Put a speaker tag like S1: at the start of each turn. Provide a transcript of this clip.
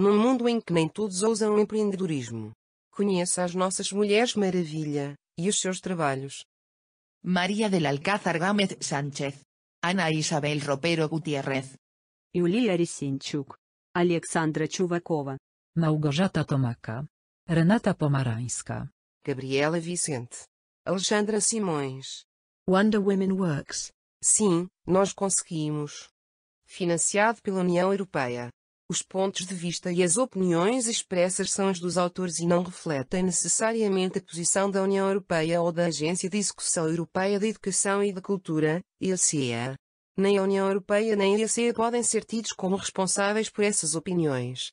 S1: num mundo em que nem todos ousam empreendedorismo. Conheça as nossas Mulheres
S2: Maravilha e os seus trabalhos. Maria del Alcázar Gámez Sánchez, Ana Isabel Ropero Gutierrez, Julia Ресенчук, Alexandra Chuvakova,
S3: Małgorzata Tomaka, Renata Pomarańska,
S4: Gabriela Vicente, Alexandra Simões. Wonder Women Works. Sim,
S1: nós conseguimos. Financiado pela União Europeia. Os pontos de vista e as opiniões expressas são as dos autores e não refletem necessariamente a posição da União Europeia ou da Agência de Execução Europeia de Educação e da Cultura, ECE. Nem a União Europeia nem a ECE podem ser tidos como responsáveis por essas opiniões.